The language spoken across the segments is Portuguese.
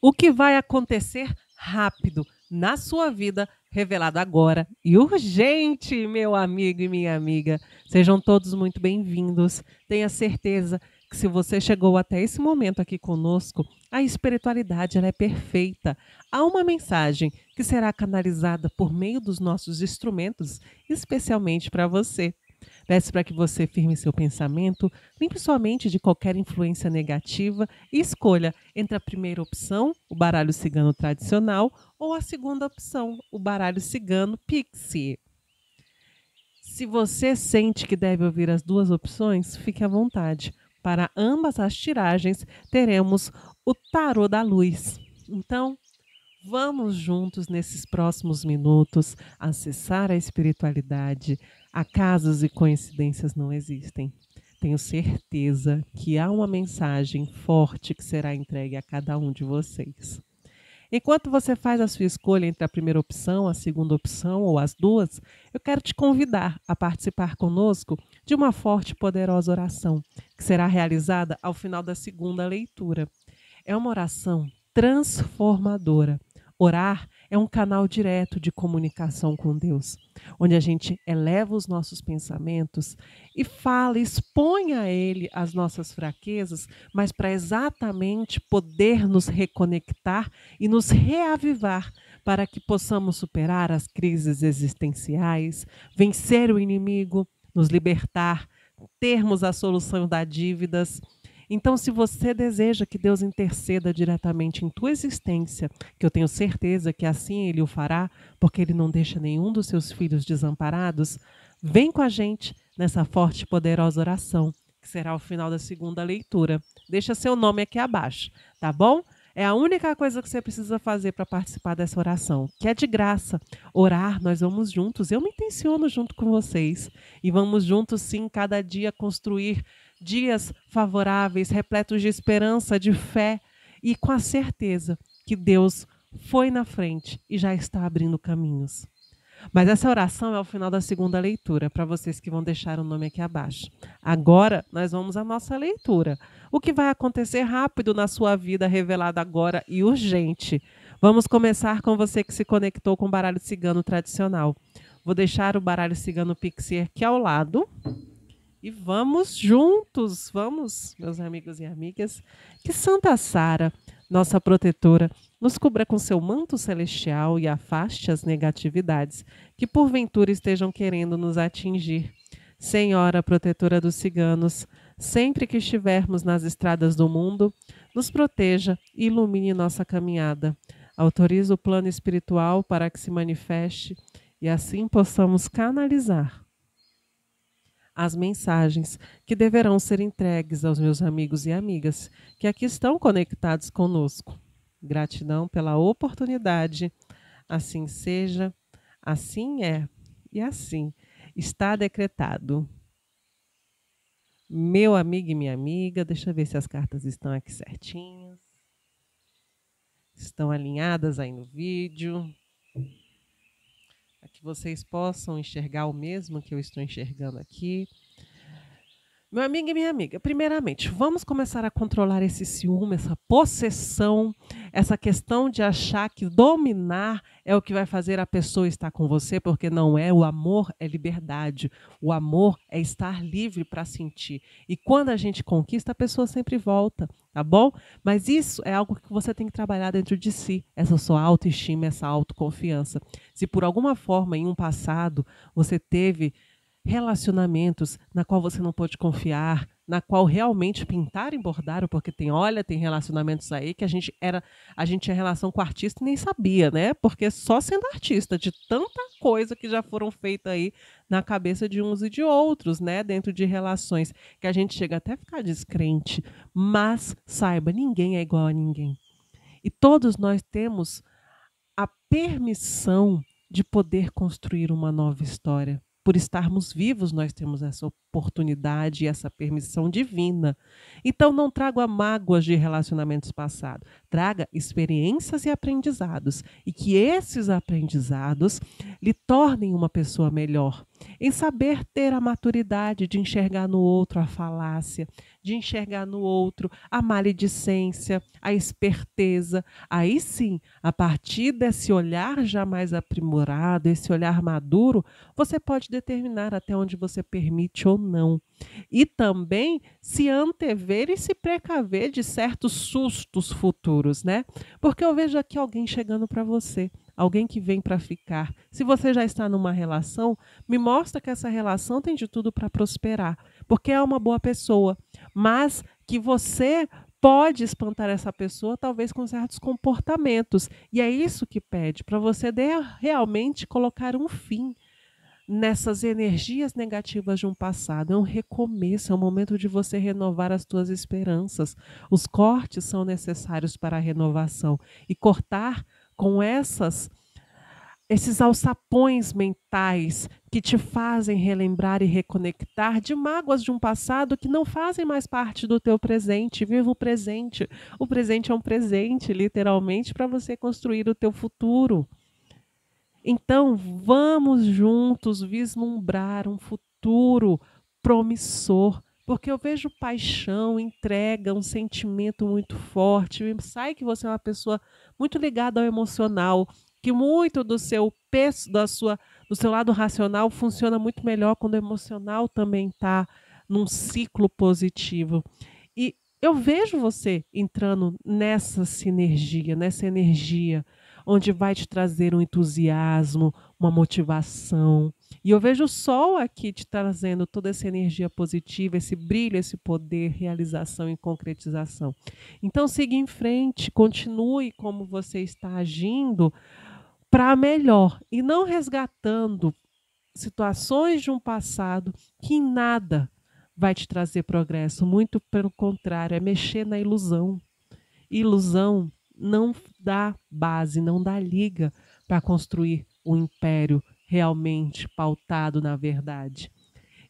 o que vai acontecer rápido na sua vida, revelado agora e urgente, meu amigo e minha amiga. Sejam todos muito bem-vindos. Tenha certeza que se você chegou até esse momento aqui conosco, a espiritualidade ela é perfeita. Há uma mensagem que será canalizada por meio dos nossos instrumentos, especialmente para você. Peço para que você firme seu pensamento, limpe sua mente de qualquer influência negativa e escolha entre a primeira opção, o baralho cigano tradicional, ou a segunda opção, o baralho cigano pixie. Se você sente que deve ouvir as duas opções, fique à vontade. Para ambas as tiragens, teremos o tarô da luz. Então, vamos juntos nesses próximos minutos acessar a espiritualidade, Acasos e coincidências não existem. Tenho certeza que há uma mensagem forte que será entregue a cada um de vocês. Enquanto você faz a sua escolha entre a primeira opção, a segunda opção ou as duas, eu quero te convidar a participar conosco de uma forte e poderosa oração, que será realizada ao final da segunda leitura. É uma oração transformadora. Orar é um canal direto de comunicação com Deus, onde a gente eleva os nossos pensamentos e fala, expõe a Ele as nossas fraquezas, mas para exatamente poder nos reconectar e nos reavivar para que possamos superar as crises existenciais, vencer o inimigo, nos libertar, termos a solução das dívidas então, se você deseja que Deus interceda diretamente em tua existência, que eu tenho certeza que assim ele o fará, porque ele não deixa nenhum dos seus filhos desamparados, vem com a gente nessa forte e poderosa oração, que será o final da segunda leitura. Deixa seu nome aqui abaixo, tá bom? É a única coisa que você precisa fazer para participar dessa oração, que é de graça. Orar, nós vamos juntos. Eu me intenciono junto com vocês e vamos juntos, sim, cada dia construir dias favoráveis, repletos de esperança, de fé e com a certeza que Deus foi na frente e já está abrindo caminhos. Mas essa oração é o final da segunda leitura, para vocês que vão deixar o nome aqui abaixo. Agora nós vamos à nossa leitura. O que vai acontecer rápido na sua vida, revelado agora e urgente. Vamos começar com você que se conectou com o baralho cigano tradicional. Vou deixar o baralho cigano pixie aqui ao lado. E vamos juntos, vamos, meus amigos e amigas, que Santa Sara, nossa protetora, nos cubra com seu manto celestial e afaste as negatividades que porventura estejam querendo nos atingir. Senhora protetora dos ciganos, sempre que estivermos nas estradas do mundo, nos proteja e ilumine nossa caminhada. Autoriza o plano espiritual para que se manifeste e assim possamos canalizar as mensagens que deverão ser entregues aos meus amigos e amigas que aqui estão conectados conosco. Gratidão pela oportunidade. Assim seja, assim é e assim está decretado. Meu amigo e minha amiga, deixa eu ver se as cartas estão aqui certinhas. Estão alinhadas aí no vídeo para que vocês possam enxergar o mesmo que eu estou enxergando aqui, meu amigo e minha amiga, primeiramente, vamos começar a controlar esse ciúme, essa possessão, essa questão de achar que dominar é o que vai fazer a pessoa estar com você, porque não é. O amor é liberdade. O amor é estar livre para sentir. E quando a gente conquista, a pessoa sempre volta, tá bom? Mas isso é algo que você tem que trabalhar dentro de si, essa sua autoestima, essa autoconfiança. Se por alguma forma em um passado você teve relacionamentos na qual você não pode confiar, na qual realmente pintaram e bordaram, porque tem, olha, tem relacionamentos aí que a gente era, a gente tinha relação com artista e nem sabia, né? Porque só sendo artista de tanta coisa que já foram feitas aí na cabeça de uns e de outros, né, dentro de relações que a gente chega até a ficar descrente, mas saiba, ninguém é igual a ninguém. E todos nós temos a permissão de poder construir uma nova história por estarmos vivos, nós temos essa oportunidade e essa permissão divina. Então, não traga mágoas de relacionamentos passados, traga experiências e aprendizados, e que esses aprendizados lhe tornem uma pessoa melhor, em saber ter a maturidade de enxergar no outro a falácia, de enxergar no outro a maledicência, a esperteza. Aí sim, a partir desse olhar já mais aprimorado, esse olhar maduro, você pode determinar até onde você permite ou não não. E também se antever e se precaver de certos sustos futuros, né? Porque eu vejo aqui alguém chegando para você, alguém que vem para ficar. Se você já está numa relação, me mostra que essa relação tem de tudo para prosperar, porque é uma boa pessoa, mas que você pode espantar essa pessoa, talvez com certos comportamentos. E é isso que pede, para você realmente colocar um fim nessas energias negativas de um passado. É um recomeço, é um momento de você renovar as suas esperanças. Os cortes são necessários para a renovação e cortar com essas esses alçapões mentais que te fazem relembrar e reconectar de mágoas de um passado que não fazem mais parte do teu presente. Viva o presente. O presente é um presente, literalmente, para você construir o teu futuro. Então, vamos juntos vislumbrar um futuro promissor, porque eu vejo paixão, entrega, um sentimento muito forte. Me sai que você é uma pessoa muito ligada ao emocional, que muito do seu peso, da sua, do seu lado racional funciona muito melhor quando o emocional também está num ciclo positivo. E eu vejo você entrando nessa sinergia, nessa energia onde vai te trazer um entusiasmo, uma motivação. E eu vejo o sol aqui te trazendo toda essa energia positiva, esse brilho, esse poder, realização e concretização. Então, siga em frente, continue como você está agindo para melhor e não resgatando situações de um passado que em nada vai te trazer progresso, muito pelo contrário, é mexer na ilusão. Ilusão não dá base, não dá liga para construir um império realmente pautado na verdade.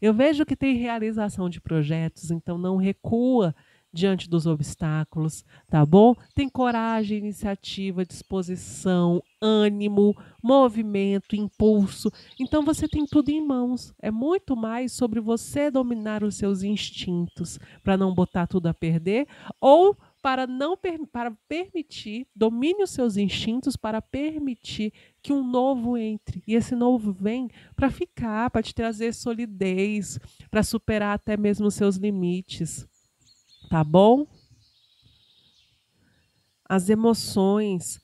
Eu vejo que tem realização de projetos, então não recua diante dos obstáculos, tá bom? Tem coragem, iniciativa, disposição, ânimo, movimento, impulso. Então você tem tudo em mãos. É muito mais sobre você dominar os seus instintos para não botar tudo a perder ou para não per para permitir, domine os seus instintos para permitir que um novo entre. E esse novo vem para ficar, para te trazer solidez, para superar até mesmo os seus limites. Tá bom? As emoções,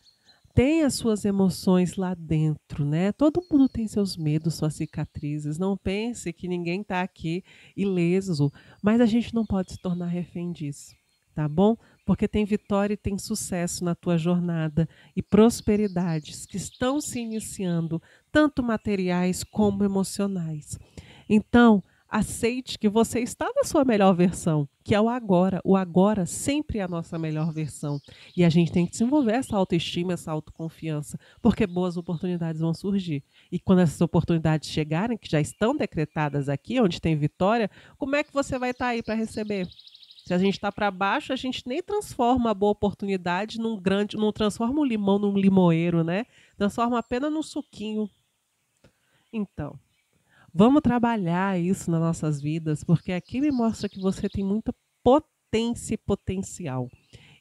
tem as suas emoções lá dentro, né? Todo mundo tem seus medos, suas cicatrizes. Não pense que ninguém está aqui ileso, mas a gente não pode se tornar refém disso, tá bom? porque tem vitória e tem sucesso na tua jornada e prosperidades que estão se iniciando, tanto materiais como emocionais. Então, aceite que você está na sua melhor versão, que é o agora. O agora sempre é a nossa melhor versão. E a gente tem que desenvolver essa autoestima, essa autoconfiança, porque boas oportunidades vão surgir. E quando essas oportunidades chegarem, que já estão decretadas aqui, onde tem vitória, como é que você vai estar tá aí para receber? Se a gente está para baixo, a gente nem transforma a boa oportunidade num grande, não transforma o limão num limoeiro, né? Transforma apenas num suquinho. Então, vamos trabalhar isso nas nossas vidas, porque aqui me mostra que você tem muita potência e potencial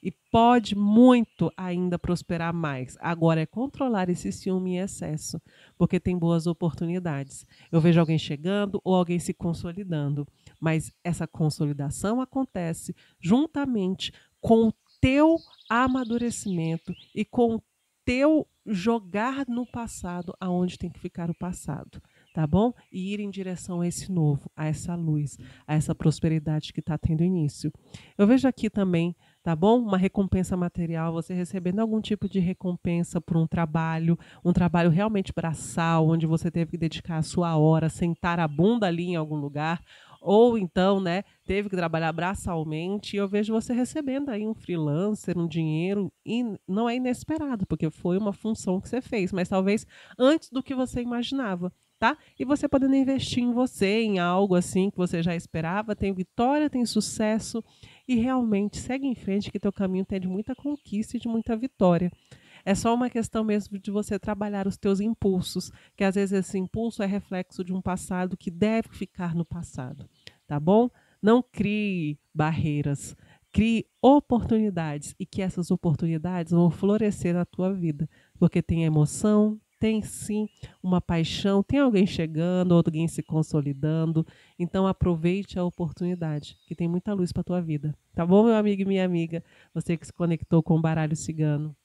e pode muito ainda prosperar mais. Agora é controlar esse ciúme em excesso, porque tem boas oportunidades. Eu vejo alguém chegando ou alguém se consolidando. Mas essa consolidação acontece juntamente com o teu amadurecimento e com o teu jogar no passado aonde tem que ficar o passado, tá bom? E ir em direção a esse novo, a essa luz, a essa prosperidade que está tendo início. Eu vejo aqui também, tá bom? Uma recompensa material, você recebendo algum tipo de recompensa por um trabalho, um trabalho realmente braçal, onde você teve que dedicar a sua hora, sentar a bunda ali em algum lugar, ou então, né, teve que trabalhar braçalmente, e eu vejo você recebendo aí um freelancer, um dinheiro, e não é inesperado, porque foi uma função que você fez, mas talvez antes do que você imaginava. Tá? E você podendo investir em você, em algo assim que você já esperava, tem vitória, tem sucesso e realmente segue em frente que teu caminho tem de muita conquista e de muita vitória. É só uma questão mesmo de você trabalhar os teus impulsos, que às vezes esse impulso é reflexo de um passado que deve ficar no passado, tá bom? Não crie barreiras, crie oportunidades e que essas oportunidades vão florescer na tua vida, porque tem emoção, tem sim uma paixão, tem alguém chegando, alguém se consolidando. Então aproveite a oportunidade, que tem muita luz para tua vida. Tá bom, meu amigo e minha amiga? Você que se conectou com o baralho cigano.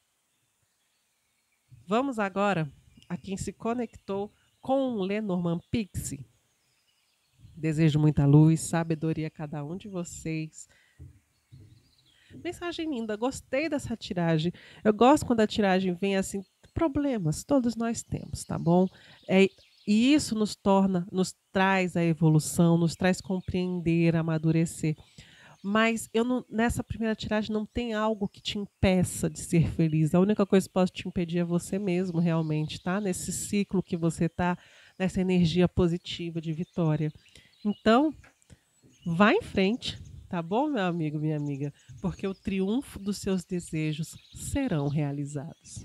Vamos agora a quem se conectou com o Lenormand Pixie. Desejo muita luz, sabedoria a cada um de vocês. Mensagem linda, gostei dessa tiragem. Eu gosto quando a tiragem vem assim, problemas, todos nós temos, tá bom? É, e isso nos torna, nos traz a evolução, nos traz compreender, amadurecer mas eu não, nessa primeira tiragem não tem algo que te impeça de ser feliz. A única coisa que pode te impedir é você mesmo, realmente, tá? Nesse ciclo que você está, nessa energia positiva de vitória. Então, vá em frente, tá bom, meu amigo, minha amiga? Porque o triunfo dos seus desejos serão realizados.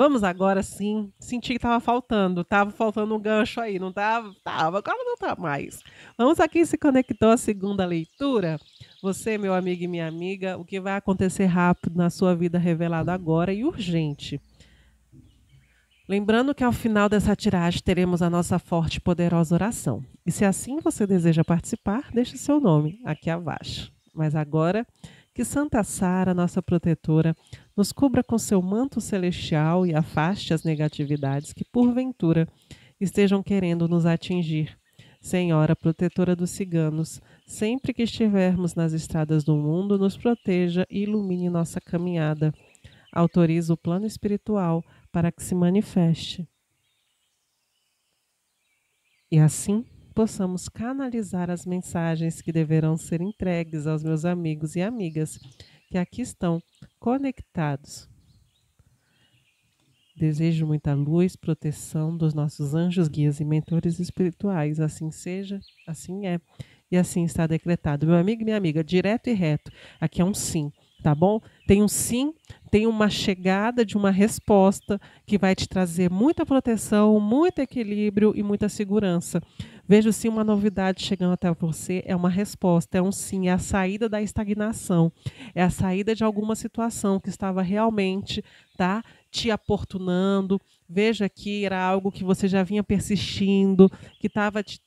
Vamos agora sim. Senti que tava faltando. Tava faltando um gancho aí, não tava? Tava, agora não tá mais. Vamos aqui se conectou à segunda leitura. Você, meu amigo e minha amiga, o que vai acontecer rápido na sua vida revelado agora e urgente. Lembrando que ao final dessa tiragem teremos a nossa forte e poderosa oração. E se assim você deseja participar, deixe seu nome aqui abaixo. Mas agora que Santa Sara, nossa protetora, nos cubra com seu manto celestial e afaste as negatividades que, porventura, estejam querendo nos atingir. Senhora protetora dos ciganos, sempre que estivermos nas estradas do mundo, nos proteja e ilumine nossa caminhada. Autoriza o plano espiritual para que se manifeste. E assim possamos canalizar as mensagens que deverão ser entregues aos meus amigos e amigas que aqui estão conectados. Desejo muita luz, proteção dos nossos anjos, guias e mentores espirituais. Assim seja, assim é. E assim está decretado. Meu amigo e minha amiga, direto e reto. Aqui é um sim, tá bom? Tem um sim, tem uma chegada de uma resposta que vai te trazer muita proteção, muito equilíbrio e muita segurança. Vejo sim uma novidade chegando até você, é uma resposta, é um sim, é a saída da estagnação, é a saída de alguma situação que estava realmente, tá? Te aportunando. Veja que era algo que você já vinha persistindo, que estava te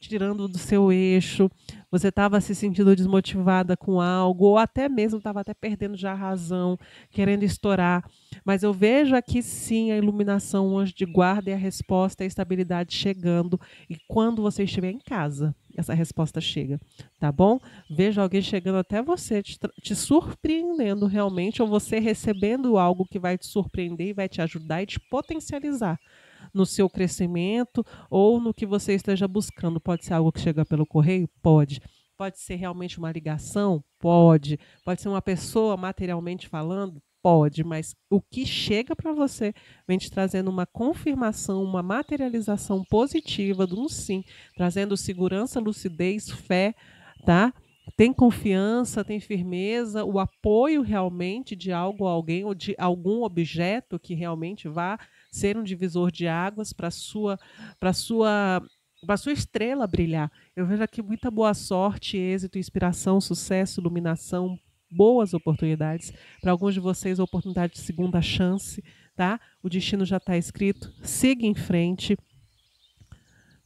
tirando do seu eixo, você estava se sentindo desmotivada com algo, ou até mesmo estava até perdendo já a razão, querendo estourar. Mas eu vejo aqui sim a iluminação, o anjo de guarda e a resposta, a estabilidade chegando. E quando você estiver em casa, essa resposta chega, tá bom? Vejo alguém chegando até você, te, te surpreendendo realmente, ou você recebendo algo que vai te surpreender e vai te ajudar e te potencializar no seu crescimento ou no que você esteja buscando. Pode ser algo que chega pelo correio? Pode. Pode ser realmente uma ligação? Pode. Pode ser uma pessoa materialmente falando? Pode, mas o que chega para você vem te trazendo uma confirmação, uma materialização positiva do um sim, trazendo segurança, lucidez, fé, tá? tem confiança, tem firmeza, o apoio realmente de algo, alguém ou de algum objeto que realmente vá ser um divisor de águas para sua para sua para sua estrela brilhar. Eu vejo aqui muita boa sorte, êxito, inspiração, sucesso, iluminação, boas oportunidades. Para alguns de vocês, oportunidade de segunda chance, tá? O destino já está escrito. Siga em frente.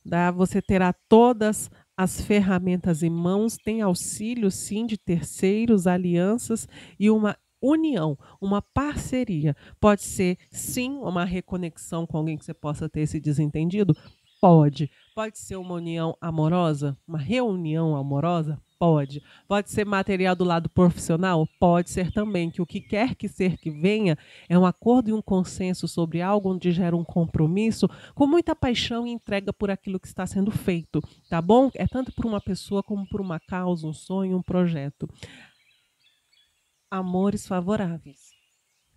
Tá? Você terá todas as ferramentas em mãos, tem auxílio sim de terceiros, alianças e uma união, uma parceria. Pode ser, sim, uma reconexão com alguém que você possa ter se desentendido? Pode. Pode ser uma união amorosa? Uma reunião amorosa? Pode. Pode ser material do lado profissional? Pode ser também que o que quer que ser que venha é um acordo e um consenso sobre algo onde gera um compromisso com muita paixão e entrega por aquilo que está sendo feito, tá bom? É tanto por uma pessoa como por uma causa, um sonho, um projeto amores favoráveis.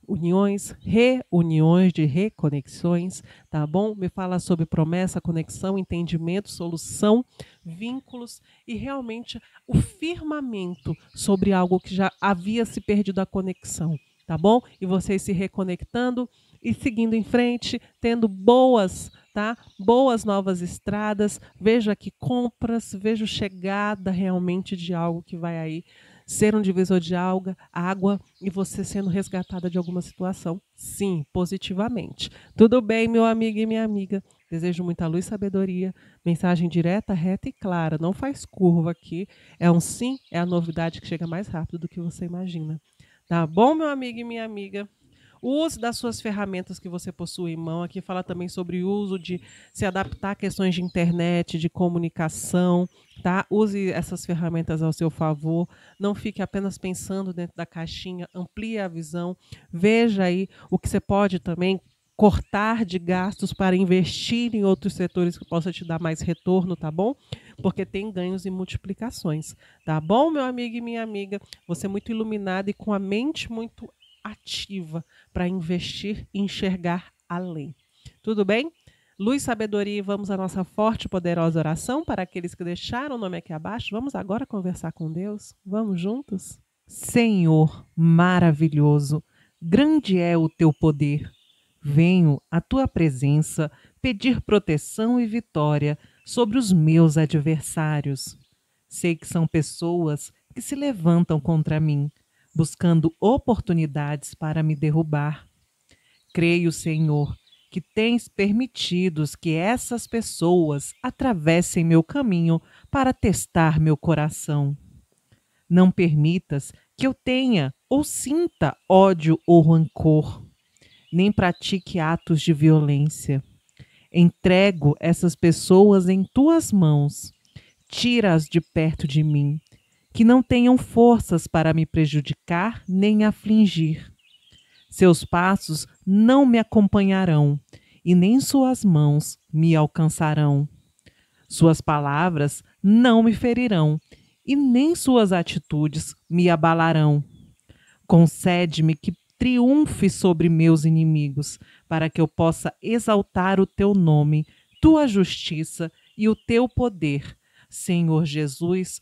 Uniões, reuniões de reconexões, tá bom? Me fala sobre promessa, conexão, entendimento, solução, vínculos e realmente o firmamento sobre algo que já havia se perdido a conexão, tá bom? E vocês se reconectando e seguindo em frente, tendo boas tá? Boas novas estradas, vejo aqui compras, vejo chegada realmente de algo que vai aí ser um divisor de água, água e você sendo resgatada de alguma situação, sim, positivamente. Tudo bem, meu amigo e minha amiga? Desejo muita luz e sabedoria. Mensagem direta, reta e clara. Não faz curva aqui. É um sim, é a novidade que chega mais rápido do que você imagina. Tá bom, meu amigo e minha amiga? Use das suas ferramentas que você possui em mão. Aqui fala também sobre o uso de se adaptar a questões de internet, de comunicação, tá? Use essas ferramentas ao seu favor. Não fique apenas pensando dentro da caixinha, amplie a visão, veja aí o que você pode também cortar de gastos para investir em outros setores que possa te dar mais retorno, tá bom? Porque tem ganhos e multiplicações, tá bom, meu amigo e minha amiga? Você é muito iluminado e com a mente muito ativa para investir e enxergar além. Tudo bem? Luz, sabedoria e vamos à nossa forte e poderosa oração para aqueles que deixaram o nome aqui abaixo. Vamos agora conversar com Deus? Vamos juntos? Senhor maravilhoso, grande é o teu poder. Venho à tua presença pedir proteção e vitória sobre os meus adversários. Sei que são pessoas que se levantam contra mim, buscando oportunidades para me derrubar. Creio, Senhor, que tens permitido que essas pessoas atravessem meu caminho para testar meu coração. Não permitas que eu tenha ou sinta ódio ou rancor, nem pratique atos de violência. Entrego essas pessoas em tuas mãos. Tira-as de perto de mim que não tenham forças para me prejudicar nem afligir. Seus passos não me acompanharão, e nem suas mãos me alcançarão. Suas palavras não me ferirão, e nem suas atitudes me abalarão. Concede-me que triunfe sobre meus inimigos, para que eu possa exaltar o teu nome, tua justiça e o teu poder. Senhor Jesus,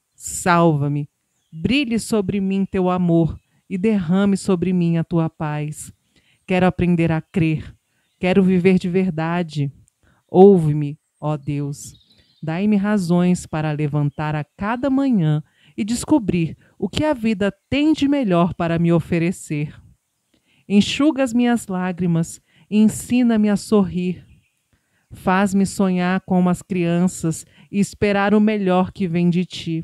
Salva-me. Brilhe sobre mim teu amor e derrame sobre mim a tua paz. Quero aprender a crer. Quero viver de verdade. Ouve-me, ó Deus. Dai-me razões para levantar a cada manhã e descobrir o que a vida tem de melhor para me oferecer. Enxuga as minhas lágrimas e ensina-me a sorrir. Faz-me sonhar como as crianças e esperar o melhor que vem de ti.